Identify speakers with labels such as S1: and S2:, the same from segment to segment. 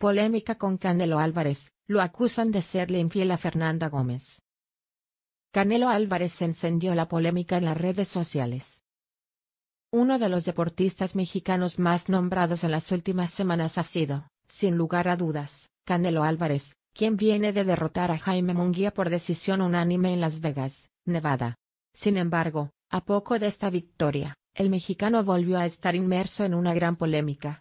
S1: Polémica con Canelo Álvarez, lo acusan de serle infiel a Fernanda Gómez. Canelo Álvarez encendió la polémica en las redes sociales. Uno de los deportistas mexicanos más nombrados en las últimas semanas ha sido, sin lugar a dudas, Canelo Álvarez, quien viene de derrotar a Jaime Munguía por decisión unánime en Las Vegas, Nevada. Sin embargo, a poco de esta victoria, el mexicano volvió a estar inmerso en una gran polémica,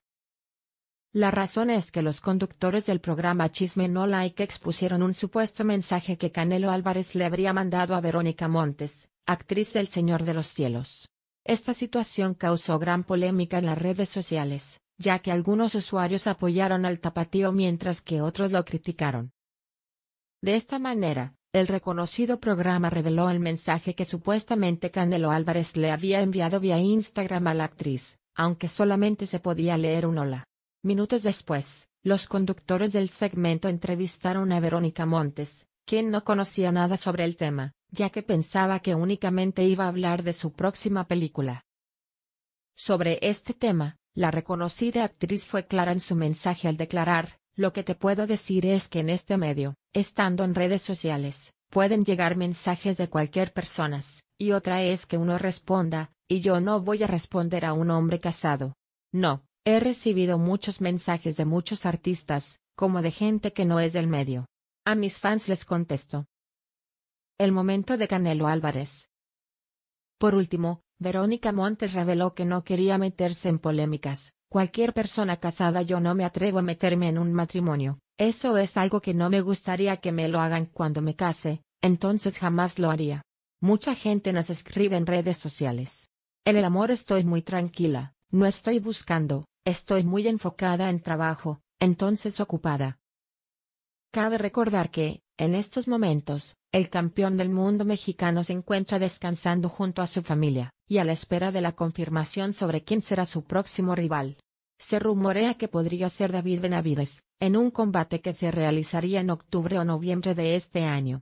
S1: la razón es que los conductores del programa Chisme No Like expusieron un supuesto mensaje que Canelo Álvarez le habría mandado a Verónica Montes, actriz del Señor de los Cielos. Esta situación causó gran polémica en las redes sociales, ya que algunos usuarios apoyaron al tapatío mientras que otros lo criticaron. De esta manera, el reconocido programa reveló el mensaje que supuestamente Canelo Álvarez le había enviado vía Instagram a la actriz, aunque solamente se podía leer un hola. Minutos después, los conductores del segmento entrevistaron a Verónica Montes, quien no conocía nada sobre el tema, ya que pensaba que únicamente iba a hablar de su próxima película. Sobre este tema, la reconocida actriz fue clara en su mensaje al declarar, lo que te puedo decir es que en este medio, estando en redes sociales, pueden llegar mensajes de cualquier personas, y otra es que uno responda, y yo no voy a responder a un hombre casado. No, He recibido muchos mensajes de muchos artistas, como de gente que no es del medio. A mis fans les contesto. El momento de Canelo Álvarez. Por último, Verónica Montes reveló que no quería meterse en polémicas. Cualquier persona casada yo no me atrevo a meterme en un matrimonio. Eso es algo que no me gustaría que me lo hagan cuando me case, entonces jamás lo haría. Mucha gente nos escribe en redes sociales. En el amor estoy muy tranquila, no estoy buscando, estoy muy enfocada en trabajo, entonces ocupada. Cabe recordar que, en estos momentos, el campeón del mundo mexicano se encuentra descansando junto a su familia, y a la espera de la confirmación sobre quién será su próximo rival. Se rumorea que podría ser David Benavides, en un combate que se realizaría en octubre o noviembre de este año.